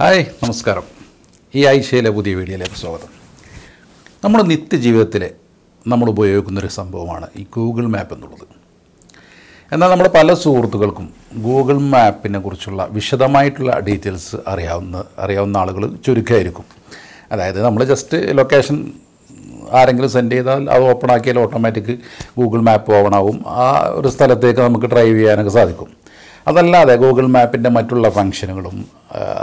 hi നമസ്കാരം ഈ ആഴ്ചയിലെ പുതിയ വീഡിയോയിലേക്ക് സ്വാഗതം നമ്മുടെ നിത്യജീവിതത്തിൽ നമ്മൾ ഉപയോഗിക്കുന്നൊരു സംഭവമാണ് ഈ ഗൂഗിൾ മാപ്പ് എന്നുള്ളത് എന്നാൽ നമ്മുടെ പല സുഹൃത്തുക്കൾക്കും ഗൂഗിൾ മാപ്പിനെ കുറിച്ചുള്ള വിശദമായിട്ടുള്ള ഡീറ്റെയിൽസ് അറിയാവുന്ന അറിയാവുന്ന ആളുകൾ ചുരുക്കമായിരിക്കും അതായത് നമ്മൾ ജസ്റ്റ് ലൊക്കേഷൻ ആരെങ്കിലും സെൻഡ് ചെയ്താൽ അത് ഓപ്പൺ ആക്കിയാൽ ഓട്ടോമാറ്റിക് ഗൂഗിൾ മാപ്പ് ഓപ്പൺ ആവും ആ ഒരു സ്ഥലത്തേക്ക് നമുക്ക് ഡ്രൈവ് ചെയ്യാനൊക്കെ സാധിക്കും അതല്ലാതെ ഗൂഗിൾ മാപ്പിൻ്റെ മറ്റുള്ള ഫംഗ്ഷനുകളും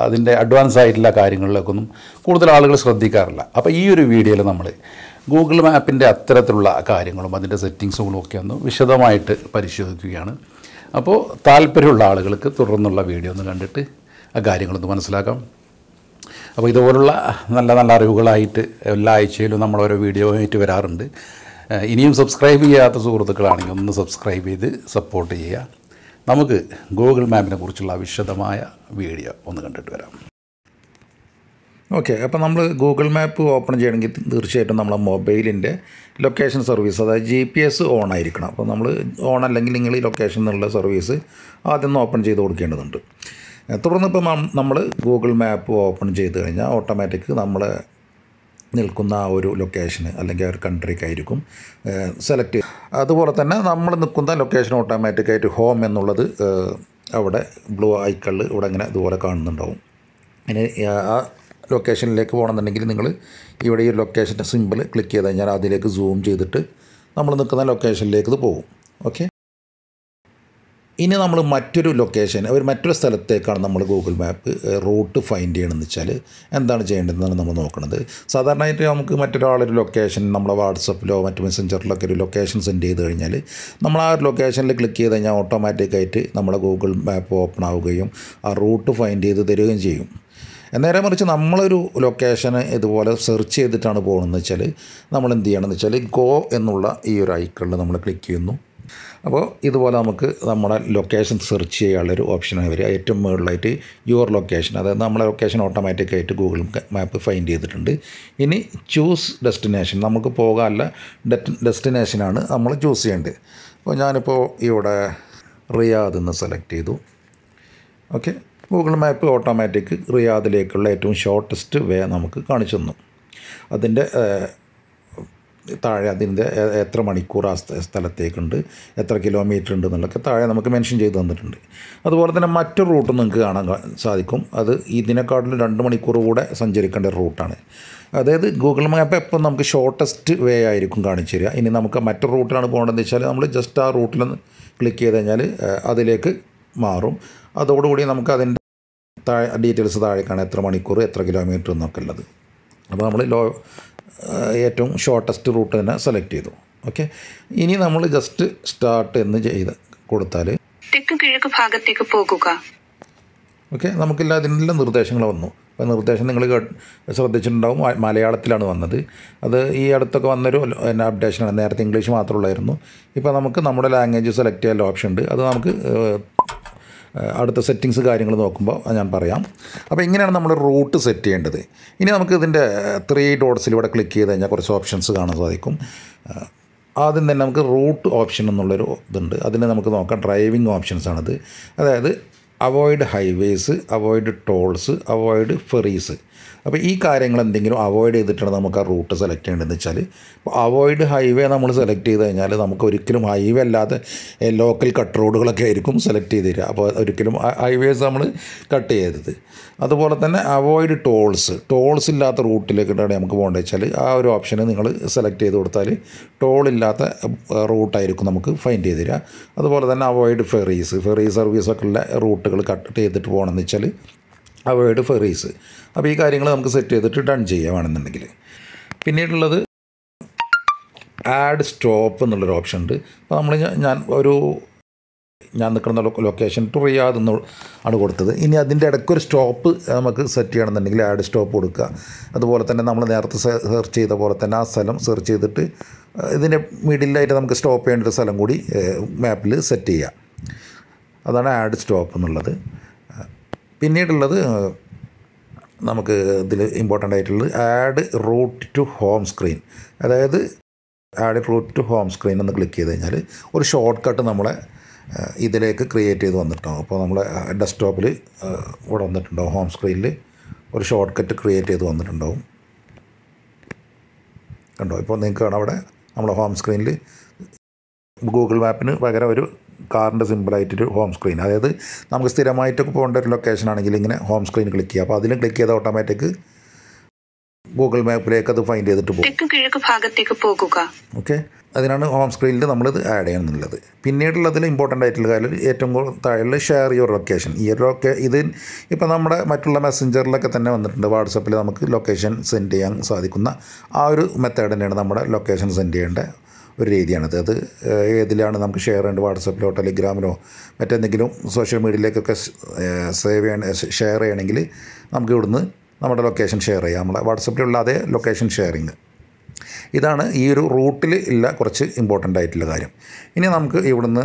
അതിൻ്റെ അഡ്വാൻസ് ആയിട്ടുള്ള കാര്യങ്ങളിലേക്കൊന്നും കൂടുതൽ ആളുകൾ ശ്രദ്ധിക്കാറില്ല അപ്പോൾ ഈ ഒരു വീഡിയോയിൽ നമ്മൾ ഗൂഗിൾ മാപ്പിൻ്റെ അത്തരത്തിലുള്ള കാര്യങ്ങളും അതിൻ്റെ സെറ്റിങ്സുകളും ഒക്കെ ഒന്ന് വിശദമായിട്ട് പരിശോധിക്കുകയാണ് അപ്പോൾ താല്പര്യമുള്ള ആളുകൾക്ക് തുടർന്നുള്ള വീഡിയോ ഒന്ന് കണ്ടിട്ട് ആ കാര്യങ്ങളൊന്ന് മനസ്സിലാക്കാം അപ്പോൾ ഇതുപോലുള്ള നല്ല നല്ല അറിവുകളായിട്ട് എല്ലാ ആഴ്ചയിലും നമ്മൾ ഓരോ വീഡിയോ ആയിട്ട് വരാറുണ്ട് ഇനിയും സബ്സ്ക്രൈബ് ചെയ്യാത്ത സുഹൃത്തുക്കളാണെങ്കിൽ ഒന്ന് സബ്സ്ക്രൈബ് ചെയ്ത് സപ്പോർട്ട് ചെയ്യുക നമുക്ക് ഗൂഗിൾ മാപ്പിനെ കുറിച്ചുള്ള വിശദമായ വീഡിയോ ഒന്ന് കണ്ടിട്ട് വരാം ഓക്കെ അപ്പോൾ നമ്മൾ ഗൂഗിൾ മാപ്പ് ഓപ്പൺ ചെയ്യണമെങ്കിൽ തീർച്ചയായിട്ടും നമ്മളെ മൊബൈലിൻ്റെ ലൊക്കേഷൻ സർവീസ് അതായത് ജി പി എസ് ഓൺ ആയിരിക്കണം അപ്പോൾ നമ്മൾ ഓൺ അല്ലെങ്കിൽ നിങ്ങൾ ഈ ലൊക്കേഷൻ എന്നുള്ള സർവീസ് ആദ്യം ഒന്ന് ഓപ്പൺ ചെയ്ത് കൊടുക്കേണ്ടതുണ്ട് തുടർന്ന് ഇപ്പോൾ നമ്മൾ ഗൂഗിൾ മാപ്പ് ഓപ്പൺ ചെയ്ത് കഴിഞ്ഞാൽ ഓട്ടോമാറ്റിക് നമ്മൾ നിൽക്കുന്ന ആ ഒരു ലൊക്കേഷന് അല്ലെങ്കിൽ ആ ഒരു കൺട്രിക്കായിരിക്കും സെലക്ട് അതുപോലെ തന്നെ നമ്മൾ നിൽക്കുന്ന ലൊക്കേഷൻ ഓട്ടോമാറ്റിക്കായിട്ട് ഹോം എന്നുള്ളത് അവിടെ ബ്ലൂ ഐക്കള് ഇവിടെ ഇങ്ങനെ ഇതുപോലെ കാണുന്നുണ്ടാവും ഇനി ആ ലൊക്കേഷനിലേക്ക് പോകണമെന്നുണ്ടെങ്കിൽ നിങ്ങൾ ഇവിടെ ഈ ലൊക്കേഷൻ്റെ സിമ്പിൾ ക്ലിക്ക് ചെയ്ത് കഴിഞ്ഞാൽ അതിലേക്ക് സൂം ചെയ്തിട്ട് നമ്മൾ നിൽക്കുന്ന ലൊക്കേഷനിലേക്ക് ഇത് പോകും ഓക്കെ ഇനി നമ്മൾ മറ്റൊരു ലൊക്കേഷൻ ഒരു മറ്റൊരു സ്ഥലത്തേക്കാണ് നമ്മൾ ഗൂഗിൾ മാപ്പ് റൂട്ട് ഫൈൻഡ് ചെയ്യണമെന്ന് വെച്ചാൽ എന്താണ് ചെയ്യേണ്ടതെന്നാണ് നമ്മൾ നോക്കുന്നത് സാധാരണയായിട്ട് നമുക്ക് മറ്റൊരാളൊരു ലൊക്കേഷൻ നമ്മളെ വാട്സപ്പിലോ മറ്റ് മെസ്സഞ്ചറിലൊക്കെ ഒരു ലൊക്കേഷൻ സെൻഡ് ചെയ്ത് കഴിഞ്ഞാൽ നമ്മൾ ആ ഒരു ലൊക്കേഷനിൽ ക്ലിക്ക് ചെയ്ത് കഴിഞ്ഞാൽ ഓട്ടോമാറ്റിക്കായിട്ട് നമ്മുടെ ഗൂഗിൾ മാപ്പ് ഓപ്പൺ ആവുകയും ആ റൂട്ട് ഫൈൻഡ് ചെയ്ത് തരികയും ചെയ്യും നേരെ മറിച്ച് നമ്മളൊരു ലൊക്കേഷന് ഇതുപോലെ സെർച്ച് ചെയ്തിട്ടാണ് പോകണമെന്ന് വെച്ചാൽ നമ്മൾ എന്ത് ചെയ്യണമെന്ന് വെച്ചാൽ ഗോ എന്നുള്ള ഈ ഒരു ഐക്കണിൽ നമ്മൾ ക്ലിക്ക് ചെയ്യുന്നു അപ്പോൾ ഇതുപോലെ നമുക്ക് നമ്മുടെ ലൊക്കേഷൻ സെർച്ച് ചെയ്യാനുള്ളൊരു ഓപ്ഷനായി വരിക ഏറ്റവും മുകളിലായിട്ട് യുവർ ലൊക്കേഷൻ അതായത് നമ്മുടെ ലൊക്കേഷൻ ഓട്ടോമാറ്റിക്കായിട്ട് ഗൂഗിൾ മാപ്പ് ഫൈൻഡ് ചെയ്തിട്ടുണ്ട് ഇനി ചൂസ് ഡെസ്റ്റിനേഷൻ നമുക്ക് പോകാനുള്ള ഡെസ്റ്റിനേഷനാണ് നമ്മൾ ചൂസ് ചെയ്യേണ്ടത് അപ്പോൾ ഞാനിപ്പോൾ ഇവിടെ റിയാദ് എന്ന് സെലക്ട് ചെയ്തു ഓക്കെ ഗൂഗിൾ മാപ്പ് ഓട്ടോമാറ്റിക് റിയാദിലേക്കുള്ള ഏറ്റവും ഷോർട്ടസ്റ്റ് വേ നമുക്ക് കാണിച്ചു തന്നു അതിൻ്റെ താഴെ അതിൻ്റെ എത്ര മണിക്കൂർ ആ സ്ഥലത്തേക്കുണ്ട് എത്ര കിലോമീറ്റർ ഉണ്ട് എന്നുള്ളതൊക്കെ താഴെ നമുക്ക് മെൻഷൻ ചെയ്ത് തന്നിട്ടുണ്ട് അതുപോലെ തന്നെ മറ്റൊരു റൂട്ട് നിങ്ങൾക്ക് കാണാൻ സാധിക്കും അത് ഇതിനെക്കാട്ടിലും രണ്ട് മണിക്കൂർ കൂടെ സഞ്ചരിക്കേണ്ട റൂട്ടാണ് അതായത് ഗൂഗിൾ മാപ്പ് എപ്പം നമുക്ക് ഷോർട്ടസ്റ്റ് വേ ആയിരിക്കും കാണിച്ചു തരിക ഇനി നമുക്ക് മറ്റൊരു റൂട്ടിലാണ് പോകേണ്ടതെന്ന് വെച്ചാൽ നമ്മൾ ജസ്റ്റ് ആ റൂട്ടിലൊന്ന് ക്ലിക്ക് ചെയ്ത് കഴിഞ്ഞാൽ അതിലേക്ക് മാറും അതോടുകൂടി നമുക്ക് അതിൻ്റെ താഴെ ഡീറ്റെയിൽസ് താഴേക്കാണ് എത്ര മണിക്കൂർ എത്ര കിലോമീറ്റർ എന്നൊക്കെ ഉള്ളത് അപ്പോൾ നമ്മൾ ലോ ഏറ്റവും ഷോർട്ടസ്റ്റ് റൂട്ട് തന്നെ സെലക്ട് ചെയ്തു ഓക്കെ ഇനി നമ്മൾ ജസ്റ്റ് സ്റ്റാർട്ട് എന്ന് ചെയ്ത് കൊടുത്താൽ കിഴക്ക് ഭാഗത്തേക്ക് പോകുക ഓക്കെ നമുക്കില്ല അതിനെല്ലാം നിർദ്ദേശങ്ങൾ വന്നു അപ്പോൾ നിർദ്ദേശം നിങ്ങൾ ശ്രദ്ധിച്ചിട്ടുണ്ടാവും മലയാളത്തിലാണ് വന്നത് അത് ഈ അടുത്തൊക്കെ വന്നൊരു പിന്നെ അപ്ഡേഷനാണ് നേരത്തെ ഇംഗ്ലീഷ് മാത്രമുള്ളായിരുന്നു ഇപ്പോൾ നമുക്ക് നമ്മുടെ ലാംഗ്വേജ് സെലക്ട് ചെയ്യാനുള്ള ഓപ്ഷൻ ഉണ്ട് അത് നമുക്ക് അടുത്ത സെറ്റിങ്സ് കാര്യങ്ങൾ നോക്കുമ്പോൾ ഞാൻ പറയാം അപ്പോൾ ഇങ്ങനെയാണ് നമ്മൾ റൂട്ട് സെറ്റ് ചെയ്യേണ്ടത് ഇനി നമുക്ക് ഇതിൻ്റെ ത്രീ ഡോട്ട്സിൽ ഇവിടെ ക്ലിക്ക് ചെയ്ത് കഴിഞ്ഞാൽ കുറച്ച് ഓപ്ഷൻസ് കാണാൻ സാധിക്കും ആദ്യം തന്നെ നമുക്ക് റൂട്ട് ഓപ്ഷൻ എന്നുള്ളൊരു ഇതുണ്ട് അതിനെ നമുക്ക് നോക്കാം ഡ്രൈവിംഗ് ഓപ്ഷൻസ് ആണത് അതായത് avoid highways avoid tolls avoid ferries അപ്പോൾ ഈ കാര്യങ്ങൾ എന്തെങ്കിലും അവോയ്ഡ് ചെയ്തിട്ടാണ് നമുക്ക് ആ റൂട്ട് സെലക്ട് ചെയ്യേണ്ടതെന്ന് വെച്ചാൽ ഇപ്പോൾ അവോയ്ഡ് ഹൈവേ നമ്മൾ സെലക്ട് ചെയ്ത് കഴിഞ്ഞാൽ നമുക്ക് ഒരിക്കലും ഹൈവേ അല്ലാതെ ലോക്കൽ കട്ട് റോഡുകളൊക്കെ ആയിരിക്കും സെലക്ട് ചെയ്ത് തരിക അപ്പോൾ ഒരിക്കലും ഹൈവേസ് നമ്മൾ കട്ട് ചെയ്യരുത് അതുപോലെ തന്നെ അവോയ്ഡ് ടോൾസ് ടോൾസ് ഇല്ലാത്ത റൂട്ടിലേക്കിട്ടാണ് നമുക്ക് പോകേണ്ടത് വെച്ചാൽ ആ ഒരു ഓപ്ഷന് നിങ്ങൾ സെലക്ട് ചെയ്ത് കൊടുത്താൽ ടോൾ ഇല്ലാത്ത റൂട്ടായിരിക്കും നമുക്ക് ഫൈൻഡ് ചെയ്ത് തരിക അതുപോലെ തന്നെ അവോയ്ഡ് ഫെറീസ് ഫെറി സർവീസൊക്കെ ഉള്ള റൂട്ടുകൾ കട്ട് ചെയ്തിട്ട് പോകണമെന്ന് വെച്ചാൽ അവോയ്ഡ് ഫെറീസ് അപ്പോൾ ഈ കാര്യങ്ങൾ നമുക്ക് സെറ്റ് ചെയ്തിട്ട് ഡൺ ചെയ്യാമാണെന്നുണ്ടെങ്കിൽ പിന്നീടുള്ളത് ആഡ് സ്റ്റോപ്പ് എന്നുള്ളൊരു ഓപ്ഷൻ ഉണ്ട് അപ്പോൾ നമ്മൾ ഞാൻ ഒരു ഞാൻ നിൽക്കുന്ന ലൊക്കേഷൻ ടു റിയാദ് എന്ന് ആണ് കൊടുത്തത് ഇനി അതിൻ്റെ ഇടയ്ക്ക് ഒരു സ്റ്റോപ്പ് നമുക്ക് സെറ്റ് ചെയ്യണമെന്നുണ്ടെങ്കിൽ ആഡ് സ്റ്റോപ്പ് കൊടുക്കുക അതുപോലെ തന്നെ നമ്മൾ നേരത്തെ സെർച്ച് ചെയ്ത പോലെ തന്നെ ആ സ്ഥലം സെർച്ച് ചെയ്തിട്ട് ഇതിൻ്റെ മിഡിലായിട്ട് നമുക്ക് സ്റ്റോപ്പ് ചെയ്യേണ്ട ഒരു സ്ഥലം കൂടി മാപ്പിൽ സെറ്റ് ചെയ്യുക അതാണ് ആഡ് സ്റ്റോപ്പ് എന്നുള്ളത് പിന്നീടുള്ളത് നമുക്ക് ഇതിൽ ഇമ്പോർട്ടൻ്റ് ആയിട്ടുള്ളത് add route to home screen അതായത് add route to home screen എന്ന് ക്ലിക്ക് ചെയ്ത് കഴിഞ്ഞാൽ ഒരു ഷോർട്ട് കട്ട് നമ്മളെ ഇതിലേക്ക് ക്രിയേറ്റ് ചെയ്ത് വന്നിട്ടുണ്ടോ അപ്പോൾ നമ്മളെ ഡെസ്ക്ടോപ്പിൽ ഇവിടെ വന്നിട്ടുണ്ടോ ഹോം സ്ക്രീനിൽ ഒരു ഷോർട്ട് കട്ട് ക്രിയേറ്റ് ചെയ്ത് വന്നിട്ടുണ്ടാവും കണ്ടോ ഇപ്പോൾ നിങ്ങൾക്ക് അവിടെ നമ്മുടെ ഹോം സ്ക്രീനിൽ ഗൂഗിൾ മാപ്പിന് പകരം ഒരു കാറിൻ്റെ സിമ്പിളായിട്ടൊരു ഹോം സ്ക്രീൻ അതായത് നമുക്ക് സ്ഥിരമായിട്ടൊക്കെ പോകേണ്ട ഒരു ലൊക്കേഷൻ ആണെങ്കിൽ ഇങ്ങനെ ഹോം സ്ക്രീൻ ക്ലിക്ക് ചെയ്യുക അപ്പോൾ അതിലും ക്ലിക്ക് ചെയ്ത് ഓട്ടോമാറ്റിക് ഗൂഗിൾ മാപ്പിലേക്ക് അത് ഫൈൻഡ് ചെയ്തിട്ട് പോകും ഭാഗത്തേക്ക് പോകുക ഓക്കെ അതിനാണ് ഹോം സ്ക്രീനിൽ നമ്മളിത് ആഡ് ചെയ്യണമെന്നുള്ളത് പിന്നീടുള്ളതിൽ ഇമ്പോർട്ടൻ്റ് ആയിട്ടുള്ള കാര്യം ഏറ്റവും കൂടുതൽ താഴെയുള്ള ഷെയർ യുവർ ലൊക്കേഷൻ ഈ ഒരു ലൊക്കെ ഇത് ഇപ്പോൾ നമ്മുടെ മറ്റുള്ള മെസ്സഞ്ചറിലൊക്കെ തന്നെ വന്നിട്ടുണ്ട് വാട്സപ്പിൽ നമുക്ക് ലൊക്കേഷൻ സെൻഡ് ചെയ്യാൻ സാധിക്കുന്ന ആ ഒരു മെത്തേഡ് തന്നെയാണ് നമ്മുടെ ലൊക്കേഷൻ സെൻഡ് ചെയ്യേണ്ടത് ഒരു രീതിയാണത് അത് ഏതിലാണ് നമുക്ക് ഷെയർ ചെയ്യേണ്ടത് വാട്സപ്പിലോ ടെലിഗ്രാമിലോ മറ്റെന്തെങ്കിലും സോഷ്യൽ മീഡിയയിലേക്കൊക്കെ സേവ് ചെയ്യണ ഷെയർ ചെയ്യണമെങ്കിൽ നമുക്ക് ഇവിടുന്ന് നമ്മുടെ ലൊക്കേഷൻ ഷെയർ ചെയ്യാം നമ്മുടെ വാട്സപ്പിലുള്ള അതേ ലൊക്കേഷൻ ഷെയറിങ് ഇതാണ് ഈ ഒരു റൂട്ടിൽ ഇല്ല കുറച്ച് ഇമ്പോർട്ടൻ്റ് ആയിട്ടുള്ള കാര്യം ഇനി നമുക്ക് ഇവിടുന്ന്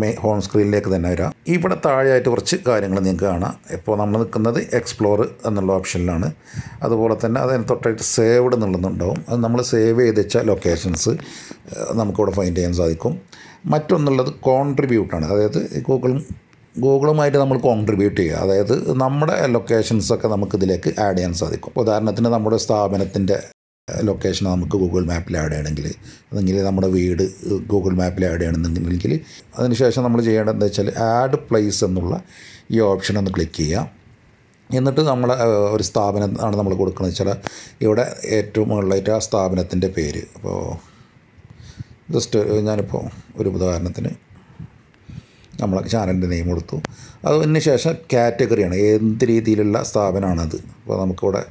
മെയ് ഹോം സ്ക്രീനിലേക്ക് തന്നെ വരാം ഇവിടെ താഴെയായിട്ട് കുറച്ച് കാര്യങ്ങൾ നിങ്ങൾക്ക് കാണാം ഇപ്പോൾ നമ്മൾ നിൽക്കുന്നത് എക്സ്പ്ലോർ എന്നുള്ള ഓപ്ഷനിലാണ് അതുപോലെ തന്നെ അതിന് തൊട്ടായിട്ട് സേവ്ഡ് എന്നുള്ളതുണ്ടാവും അത് നമ്മൾ സേവ് ചെയ്ത് വെച്ച ലൊക്കേഷൻസ് നമുക്കിവിടെ ഫൈൻഡ് ചെയ്യാൻ സാധിക്കും മറ്റൊന്നുള്ളത് കോൺട്രിബ്യൂട്ടാണ് അതായത് ഗൂഗിളും ഗൂഗിളുമായിട്ട് നമ്മൾ കോൺട്രിബ്യൂട്ട് ചെയ്യുക അതായത് നമ്മുടെ ലൊക്കേഷൻസൊക്കെ നമുക്കിതിലേക്ക് ആഡ് ചെയ്യാൻ സാധിക്കും ഉദാഹരണത്തിന് നമ്മുടെ സ്ഥാപനത്തിൻ്റെ ലൊക്കേഷൻ നമുക്ക് ഗൂഗിൾ മാപ്പിൽ ആഡ് ചെയ്യണമെങ്കിൽ അല്ലെങ്കിൽ നമ്മുടെ വീട് ഗൂഗിൾ മാപ്പിൽ ആഡ് ചെയ്യണമെന്നുണ്ടെങ്കിൽ അതിനുശേഷം നമ്മൾ ചെയ്യേണ്ടത് എന്താ വെച്ചാൽ ആഡ് പ്ലേസ് എന്നുള്ള ഈ ഓപ്ഷൻ ഒന്ന് ക്ലിക്ക് ചെയ്യാം എന്നിട്ട് നമ്മൾ ഒരു സ്ഥാപനം ആണ് നമ്മൾ കൊടുക്കുന്നത് വെച്ചാൽ ഇവിടെ ഏറ്റവും മുകളിലായിട്ട് ആ സ്ഥാപനത്തിൻ്റെ പേര് അപ്പോൾ ജസ്റ്റ് ഞാനിപ്പോൾ ഒരു ഉദാഹരണത്തിന് നമ്മൾ ചാനലിൻ്റെ നെയിം കൊടുത്തു അതിന് ശേഷം കാറ്റഗറിയാണ് എന്ത് രീതിയിലുള്ള സ്ഥാപനമാണത് അപ്പോൾ നമുക്കിവിടെ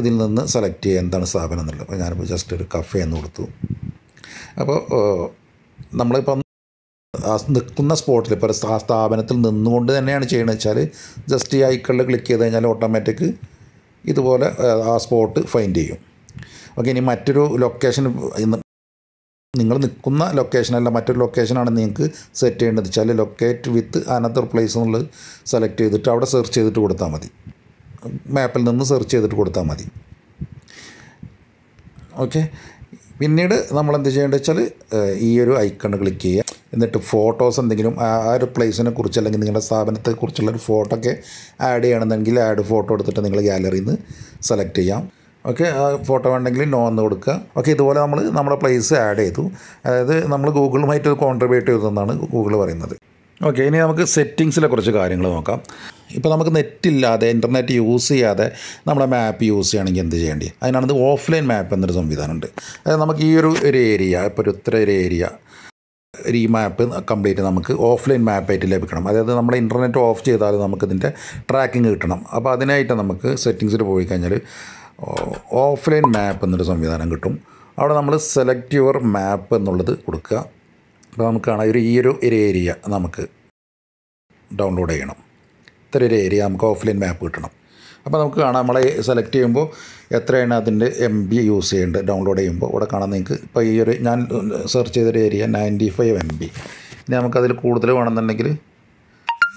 ഇതിൽ നിന്ന് സെലക്ട് ചെയ്യുക എന്താണ് സ്ഥാപനം എന്നുള്ളത് അപ്പോൾ ഞാനിപ്പോൾ ജസ്റ്റ് ഒരു കഫേ എന്ന് കൊടുത്തു അപ്പോൾ നമ്മളിപ്പം നിൽക്കുന്ന സ്പോട്ടിൽ ഇപ്പോൾ സ്ഥാപനത്തിൽ നിന്നുകൊണ്ട് തന്നെയാണ് ചെയ്യണത് വെച്ചാൽ ജസ്റ്റ് ഈ ഐക്കളിൽ ക്ലിക്ക് ചെയ്ത് കഴിഞ്ഞാൽ ഓട്ടോമാറ്റിക് ഇതുപോലെ ആ സ്പോട്ട് ഫൈൻഡ് ചെയ്യും ഓക്കെ ഇനി മറ്റൊരു ലൊക്കേഷൻ നിങ്ങൾ നിൽക്കുന്ന ലൊക്കേഷനല്ല മറ്റൊരു ലൊക്കേഷനാണ് നിങ്ങൾക്ക് സെറ്റ് ചെയ്യേണ്ടത് വെച്ചാൽ ലൊക്കേറ്റ് വിത്ത് അനദർ പ്ലേസ് എന്നുള്ളത് സെലക്ട് ചെയ്തിട്ട് അവിടെ സെർച്ച് ചെയ്തിട്ട് കൊടുത്താൽ മതി മാപ്പിൽ നിന്ന് സെർച്ച് ചെയ്തിട്ട് കൊടുത്താൽ മതി ഓക്കെ പിന്നീട് നമ്മൾ എന്ത് ചെയ്യേണ്ടത് വെച്ചാൽ ഈ ഒരു ഐക്കൺ ക്ലിക്ക് ചെയ്യുക എന്നിട്ട് ഫോട്ടോസ് എന്തെങ്കിലും ആ ഒരു പ്ലേസിനെ കുറിച്ച് അല്ലെങ്കിൽ നിങ്ങളുടെ സ്ഥാപനത്തെക്കുറിച്ചുള്ള ഒരു ഫോട്ടോ ഒക്കെ ആഡ് ചെയ്യണമെന്നുണ്ടെങ്കിൽ ആഡ് ഫോട്ടോ എടുത്തിട്ട് നിങ്ങൾ ഗാലറിയിൽ നിന്ന് സെലക്ട് ചെയ്യാം ഓക്കെ ആ ഫോട്ടോ വേണ്ടെങ്കിൽ നോ എന്ന് കൊടുക്കുക ഓക്കെ ഇതുപോലെ നമ്മൾ നമ്മുടെ പ്ലേസ് ആഡ് ചെയ്തു അതായത് നമ്മൾ ഗൂഗിളുമായിട്ട് കോൺട്രിബ്യൂട്ട് ചെയ്തു എന്നാണ് ഗൂഗിൾ പറയുന്നത് ഓക്കെ ഇനി നമുക്ക് സെറ്റിങ്സിലെ കുറച്ച് കാര്യങ്ങൾ നോക്കാം ഇപ്പോൾ നമുക്ക് നെറ്റില്ലാതെ ഇൻ്റർനെറ്റ് യൂസ് ചെയ്യാതെ നമ്മുടെ മാപ്പ് യൂസ് ചെയ്യുകയാണെങ്കിൽ എന്ത് ചെയ്യേണ്ടി അതിനാണത് ഓഫ്ലൈൻ മാപ്പ് എന്നൊരു സംവിധാനമുണ്ട് അതായത് നമുക്ക് ഈ ഒരു ഒരു ഏരിയ ഇപ്പോൾ ഒരു ഇത്ര ഒരു ഏരിയ ഈ മാപ്പ് കംപ്ലീറ്റ് നമുക്ക് ഓഫ്ലൈൻ മാപ്പായിട്ട് ലഭിക്കണം അതായത് നമ്മൾ ഇൻ്റർനെറ്റ് ഓഫ് ചെയ്താൽ നമുക്കിതിൻ്റെ ട്രാക്കിംഗ് കിട്ടണം അപ്പോൾ അതിനായിട്ട് നമുക്ക് സെറ്റിങ്സിൽ പോയി കഴിഞ്ഞാൽ ഓഫ്ലൈൻ മാപ്പ് എന്നൊരു സംവിധാനം കിട്ടും അവിടെ നമ്മൾ സെലക്ട് യുവർ മാപ്പ് എന്നുള്ളത് കൊടുക്കുക അപ്പോൾ നമുക്ക് കാണാം ഒരു ഈ ഒരു ഏരിയ നമുക്ക് ഡൗൺലോഡ് ചെയ്യണം ഇത്ര ഒരു ഏരിയ നമുക്ക് ഓഫ്ലൈൻ മാപ്പ് കിട്ടണം അപ്പോൾ നമുക്ക് കാണാം നമ്മളെ സെലക്ട് ചെയ്യുമ്പോൾ എത്രയാണ് അതിൻ്റെ എം ബി യൂസ് ചെയ്യേണ്ടത് ഡൗൺലോഡ് ചെയ്യുമ്പോൾ ഇവിടെ കാണാം നിങ്ങൾക്ക് ഇപ്പോൾ ഈ ഒരു ഞാൻ സെർച്ച് ചെയ്തൊരു area ninety five M B ഇനി നമുക്കതിൽ കൂടുതൽ വേണമെന്നുണ്ടെങ്കിൽ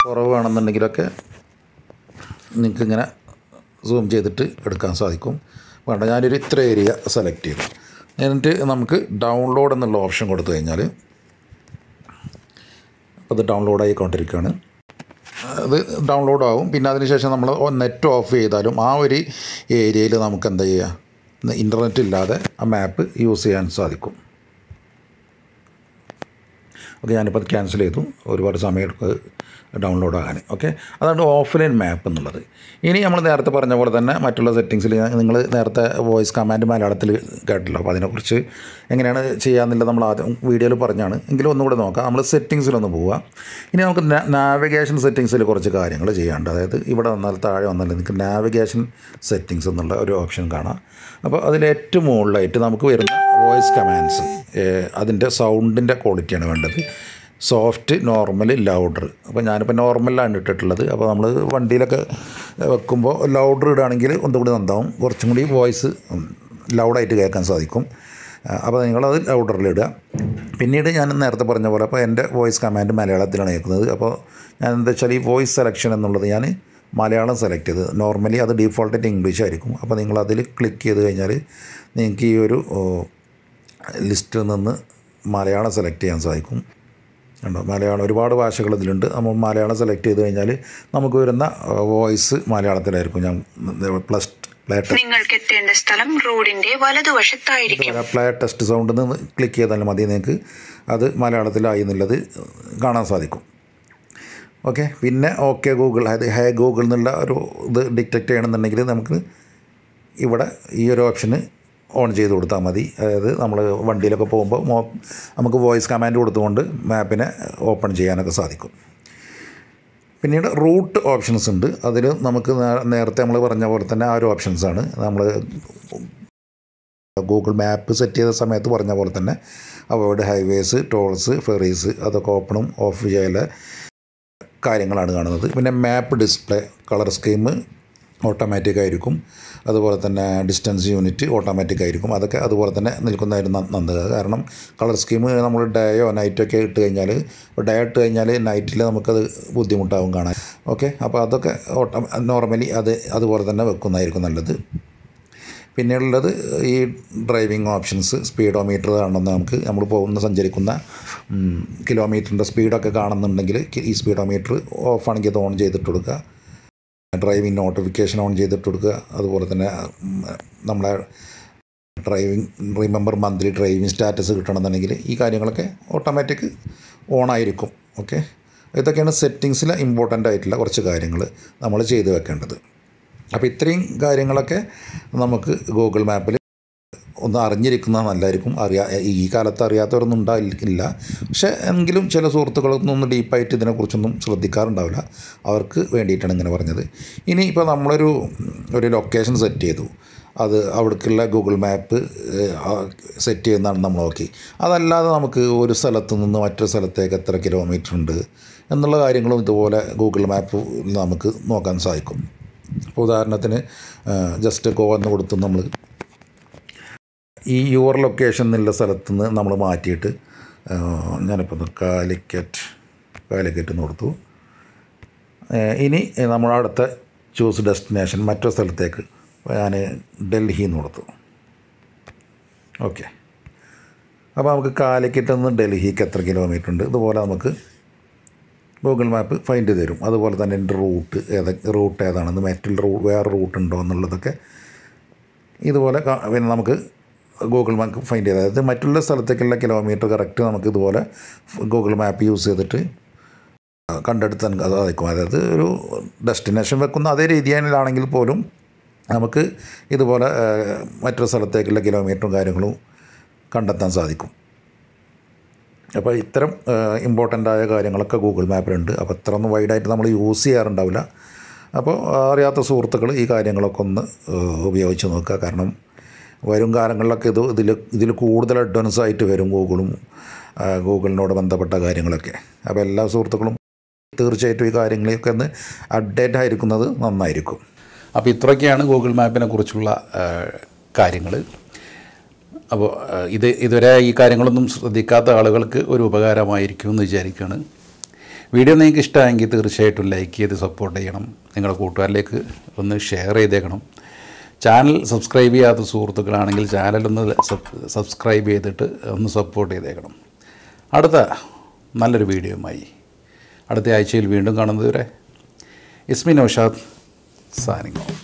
കുറവ് വേണമെന്നുണ്ടെങ്കിലൊക്കെ നിങ്ങൾക്കിങ്ങനെ സൂം ചെയ്തിട്ട് എടുക്കാൻ സാധിക്കും വേണ്ട ഞാനൊരു ഇത്ര ഏരിയ സെലക്ട് ചെയ്തു എന്നിട്ട് നമുക്ക് ഡൗൺലോഡ് എന്നുള്ള ഓപ്ഷൻ കൊടുത്തു കഴിഞ്ഞാൽ അത് ആയിക്കൊണ്ടിരിക്കുകയാണ് അത് ഡൗൺലോഡ് ആവും പിന്നെ അതിനുശേഷം നമ്മൾ നെറ്റ് ഓഫ് ചെയ്താലും ആ ഒരു ഏരിയയിൽ നമുക്ക് എന്താ ചെയ്യുക ഇൻ്റർനെറ്റ് ഇല്ലാതെ ആ മാപ്പ് യൂസ് ചെയ്യാൻ സാധിക്കും ഓക്കെ ഞാനിപ്പോൾ ക്യാൻസൽ ചെയ്തു ഒരുപാട് സമയമെടുക്കും ഡൗൺലോഡ് ആകാൻ ഓക്കെ അതാണ് ഓഫ്ലൈൻ മാപ്പ് എന്നുള്ളത് ഇനി നമ്മൾ നേരത്തെ പറഞ്ഞ പോലെ തന്നെ മറ്റുള്ള സെറ്റിങ്സിൽ നിങ്ങൾ നേരത്തെ വോയിസ് കമാൻഡ് മലയാളത്തിൽ കേട്ടല്ലോ അപ്പോൾ അതിനെക്കുറിച്ച് എങ്ങനെയാണ് ചെയ്യാമെന്നില്ല നമ്മൾ ആദ്യം വീഡിയോയിൽ പറഞ്ഞാണ് എങ്കിലും ഒന്നുകൂടെ നോക്കാം നമ്മൾ സെറ്റിങ്സിലൊന്ന് പോവുക ഇനി നമുക്ക് നാവിഗേഷൻ സെറ്റിങ്സിൽ കുറച്ച് കാര്യങ്ങൾ ചെയ്യാണ്ട് അതായത് ഇവിടെ വന്നാൽ താഴെ വന്നാൽ നിങ്ങൾക്ക് നാവിഗേഷൻ സെറ്റിങ്സ് എന്നുള്ള ഒരു ഓപ്ഷൻ കാണാം അപ്പോൾ അതിൽ ഏറ്റവും മുകളിലായിട്ട് നമുക്ക് വരുന്ന വോയിസ് കമാൻഡ്സ് അതിൻ്റെ സൗണ്ടിൻ്റെ ക്വാളിറ്റിയാണ് വേണ്ടത് സോഫ്റ്റ് നോർമൽ ലൗഡർ അപ്പോൾ ഞാനിപ്പോൾ നോർമലാണ് ഇട്ടിട്ടുള്ളത് അപ്പോൾ നമ്മൾ വണ്ടിയിലൊക്കെ വെക്കുമ്പോൾ ലൗഡർ ഇടുകയാണെങ്കിൽ ഒന്നും കൂടി നന്നാവും കുറച്ചും കൂടി വോയിസ് ലൗഡായിട്ട് കേൾക്കാൻ സാധിക്കും അപ്പോൾ നിങ്ങളത് ലൗഡറിലിടുക പിന്നീട് ഞാൻ നേരത്തെ പറഞ്ഞ പോലെ അപ്പോൾ എൻ്റെ വോയിസ് കമാൻഡ് മലയാളത്തിലാണ് കേൾക്കുന്നത് അപ്പോൾ ഞാൻ എന്താ വെച്ചാൽ ഈ വോയിസ് സെലക്ഷൻ എന്നുള്ളത് ഞാൻ മലയാളം സെലക്ട് ചെയ്ത് നോർമലി അത് ഡീഫോൾട്ടായിട്ട് ഇംഗ്ലീഷ് ആയിരിക്കും അപ്പോൾ നിങ്ങൾ അതിൽ ക്ലിക്ക് ചെയ്ത് കഴിഞ്ഞാൽ നിങ്ങൾക്ക് ഈ ഒരു ലിസ്റ്റിൽ നിന്ന് മലയാളം സെലക്ട് ചെയ്യാൻ സാധിക്കും ഉണ്ടോ മലയാളം ഒരുപാട് ഭാഷകൾ ഇതിലുണ്ട് നമ്മൾ മലയാളം സെലക്ട് ചെയ്ത് കഴിഞ്ഞാൽ നമുക്ക് വരുന്ന വോയിസ് മലയാളത്തിലായിരിക്കും ഞാൻ പ്ലസ് പ്ലേ നിങ്ങൾക്ക് എത്തേണ്ട സ്ഥലം റോഡിന്റെ വലതുവശത്തായിരിക്കും പ്ലേ ടെസ്റ്റ് സൗണ്ട് നിന്ന് ക്ലിക്ക് ചെയ്താൽ മതി നിങ്ങൾക്ക് അത് മലയാളത്തിലായി എന്നുള്ളത് കാണാൻ സാധിക്കും ഓക്കെ പിന്നെ ഓക്കെ ഗൂഗിൾ അതായത് ഹേ ഗൂഗിൾ എന്നുള്ള ഒരു ഇത് ഡിറ്റക്റ്റ് ചെയ്യണമെന്നുണ്ടെങ്കിൽ നമുക്ക് ഇവിടെ ഈ ഒരു ഓപ്ഷന് ഓൺ ചെയ്ത് കൊടുത്താൽ മതി അതായത് നമ്മൾ വണ്ടിയിലൊക്കെ പോകുമ്പോൾ നമുക്ക് വോയിസ് കമാൻഡ് കൊടുത്തുകൊണ്ട് മാപ്പിനെ ഓപ്പൺ ചെയ്യാനൊക്കെ സാധിക്കും പിന്നീട് റൂട്ട് ഓപ്ഷൻസ് ഉണ്ട് അതിൽ നമുക്ക് നേരത്തെ നമ്മൾ പറഞ്ഞ പോലെ തന്നെ ആ ഒരു ഓപ്ഷൻസാണ് നമ്മൾ ഗൂഗിൾ മാപ്പ് സെറ്റ് ചെയ്ത സമയത്ത് പറഞ്ഞ പോലെ തന്നെ അവോയ്ഡ് ഹൈവേസ് ടോൾസ് ഫെറീസ് അതൊക്കെ ഓപ്പണും ഓഫ് ചെയ്യല കാര്യങ്ങളാണ് കാണുന്നത് പിന്നെ map display colour scheme automatic ആയിരിക്കും അതുപോലെ തന്നെ ഡിസ്റ്റൻസ് യൂണിറ്റ് ഓട്ടോമാറ്റിക് ആയിരിക്കും അതൊക്കെ അതുപോലെ തന്നെ നിൽക്കുന്നതായിരുന്നു നന്നത് കാരണം കളർ സ്കീം നമ്മൾ ഡേയോ നൈറ്റോ ഒക്കെ ഇട്ട് കഴിഞ്ഞാൽ ഡേ ഇട്ട് കഴിഞ്ഞാൽ നൈറ്റിൽ നമുക്കത് ബുദ്ധിമുട്ടാവും കാണാൻ ഓക്കെ അപ്പോൾ അതൊക്കെ ഓട്ടോ നോർമലി അത് അതുപോലെ തന്നെ വെക്കുന്നതായിരിക്കും നല്ലത് പിന്നെയുള്ളത് ഈ ഡ്രൈവിംഗ് ഓപ്ഷൻസ് സ്പീഡോമീറ്റർ കാണുന്ന നമുക്ക് നമ്മൾ പോകുന്ന സഞ്ചരിക്കുന്ന കിലോമീറ്ററിൻ്റെ സ്പീഡൊക്കെ കാണുന്നുണ്ടെങ്കിൽ ഈ സ്പീഡോമീറ്റർ ഓഫാണെങ്കിൽ അത് ഓൺ ചെയ്തിട്ട് കൊടുക്കുക ഡ്രൈവിംഗ് നോട്ടിഫിക്കേഷൻ ഓൺ ചെയ്തിട്ട് കൊടുക്കുക അതുപോലെ തന്നെ നമ്മളെ driving remember monthly driving status കിട്ടണമെന്നുണ്ടെങ്കിൽ ഈ കാര്യങ്ങളൊക്കെ ഓട്ടോമാറ്റിക് ഓണായിരിക്കും ഓക്കെ ഇതൊക്കെയാണ് സെറ്റിങ്സിൽ ഇമ്പോർട്ടൻ്റ് ആയിട്ടുള്ള കുറച്ച് കാര്യങ്ങൾ നമ്മൾ ചെയ്തു വെക്കേണ്ടത് അപ്പോൾ ഇത്രയും കാര്യങ്ങളൊക്കെ നമുക്ക് ഗൂഗിൾ മാപ്പിൽ ഒന്ന് അറിഞ്ഞിരിക്കുന്ന നല്ലായിരിക്കും അറിയാ ഈ കാലത്ത് അറിയാത്തവരൊന്നും ഉണ്ടായിരിക്കില്ല പക്ഷേ എങ്കിലും ചില സുഹൃത്തുക്കളൊന്നും ഒന്ന് ഡീപ്പായിട്ട് ഇതിനെക്കുറിച്ചൊന്നും ശ്രദ്ധിക്കാറുണ്ടാവില്ല അവർക്ക് വേണ്ടിയിട്ടാണ് ഇങ്ങനെ പറഞ്ഞത് ഇനി ഇപ്പോൾ നമ്മളൊരു ഒരു ലൊക്കേഷൻ സെറ്റ് ചെയ്തു അത് അവിടേക്കുള്ള ഗൂഗിൾ മാപ്പ് സെറ്റ് ചെയ്യുന്നതാണ് നമ്മൾ നോക്കി അതല്ലാതെ നമുക്ക് ഒരു സ്ഥലത്ത് നിന്ന് മറ്റൊരു സ്ഥലത്തേക്ക് എത്ര കിലോമീറ്റർ ഉണ്ട് എന്നുള്ള കാര്യങ്ങളും ഇതുപോലെ ഗൂഗിൾ മാപ്പ് നമുക്ക് നോക്കാൻ സാധിക്കും ഇപ്പോൾ ഉദാഹരണത്തിന് ജസ്റ്റ് ഗോ എന്ന് കൊടുത്ത് നമ്മൾ ഈ യുവർ ലൊക്കേഷൻ എന്നുള്ള സ്ഥലത്ത് നിന്ന് നമ്മൾ മാറ്റിയിട്ട് ഞാനിപ്പോൾ കാലിക്കറ്റ് കാലിക്കറ്റ് എന്ന് കൊടുത്തു ഇനി നമ്മൾ അടുത്ത ചൂസ് ഡെസ്റ്റിനേഷൻ മറ്റൊരു സ്ഥലത്തേക്ക് ഞാൻ ഡൽഹി എന്ന് കൊടുത്തു ഓക്കെ അപ്പോൾ നമുക്ക് കാലിക്കറ്റ് നിന്ന് ഡൽഹിക്ക് എത്ര കിലോമീറ്റർ ഉണ്ട് ഇതുപോലെ നമുക്ക് ഗൂഗിൾ മാപ്പ് ഫൈൻഡ് തരും അതുപോലെ തന്നെ എൻ്റെ റൂട്ട് ഏത് റൂട്ട് ഏതാണെന്ന് മെറ്റൽ റൂ വേറെ റൂട്ട് ഉണ്ടോ എന്നുള്ളതൊക്കെ ഇതുപോലെ പിന്നെ നമുക്ക് ഗൂഗിൾ മാപ്പ് ഫൈൻഡ് ചെയ്ത് അതായത് മറ്റുള്ള സ്ഥലത്തേക്കുള്ള കിലോമീറ്റർ കറക്റ്റ് നമുക്ക് ഇതുപോലെ ഗൂഗിൾ മാപ്പ് യൂസ് ചെയ്തിട്ട് കണ്ടെടുത്താൻ സാധിക്കും അതായത് ഒരു ഡെസ്റ്റിനേഷൻ വെക്കുന്ന അതേ രീതിയിലാണെങ്കിൽ പോലും നമുക്ക് ഇതുപോലെ മറ്റൊരു സ്ഥലത്തേക്കുള്ള കിലോമീറ്ററും കാര്യങ്ങളും കണ്ടെത്താൻ സാധിക്കും അപ്പോൾ ഇത്തരം ഇമ്പോർട്ടൻ്റ് ആയ കാര്യങ്ങളൊക്കെ ഗൂഗിൾ മാപ്പിലുണ്ട് അപ്പോൾ ഇത്ര ഒന്നും വൈഡായിട്ട് നമ്മൾ യൂസ് ചെയ്യാറുണ്ടാവില്ല അപ്പോൾ അറിയാത്ത സുഹൃത്തുക്കൾ ഈ കാര്യങ്ങളൊക്കെ ഒന്ന് ഉപയോഗിച്ച് നോക്കുക കാരണം വരും കാലങ്ങളിലൊക്കെ ഇത് ഇതിൽ ഇതിൽ കൂടുതൽ അഡ്വാൻസ് ആയിട്ട് വരും ഗൂഗിളും ഗൂഗിളിനോട് ബന്ധപ്പെട്ട കാര്യങ്ങളൊക്കെ അപ്പോൾ എല്ലാ സുഹൃത്തുക്കളും തീർച്ചയായിട്ടും ഈ കാര്യങ്ങളൊക്കെ ഒന്ന് അപ്ഡേറ്റ് ആയിരിക്കുന്നത് നന്നായിരിക്കും അപ്പോൾ ഇത്രയൊക്കെയാണ് ഗൂഗിൾ മാപ്പിനെ കുറിച്ചുള്ള കാര്യങ്ങൾ അപ്പോൾ ഇത് ഇതുവരെ ഈ കാര്യങ്ങളൊന്നും ശ്രദ്ധിക്കാത്ത ആളുകൾക്ക് ഒരു ഉപകാരമായിരിക്കും എന്ന് വിചാരിക്കുകയാണ് വീഡിയോ നിങ്ങൾക്ക് ഇഷ്ടമായെങ്കിൽ തീർച്ചയായിട്ടും ലൈക്ക് ചെയ്ത് സപ്പോർട്ട് ചെയ്യണം നിങ്ങളുടെ കൂട്ടുകാരിലേക്ക് ഒന്ന് ഷെയർ ചെയ്തേക്കണം ചാനൽ സബ്സ്ക്രൈബ് ചെയ്യാത്ത സുഹൃത്തുക്കളാണെങ്കിൽ ചാനലൊന്ന് സബ്സ്ക്രൈബ് ചെയ്തിട്ട് ഒന്ന് സപ്പോർട്ട് ചെയ്തേക്കണം അടുത്ത നല്ലൊരു വീഡിയോയുമായി അടുത്ത ആഴ്ചയിൽ വീണ്ടും കാണുന്നതുവരെ ഇസ്മി ഔഷാദ് സാനിങ്ങോ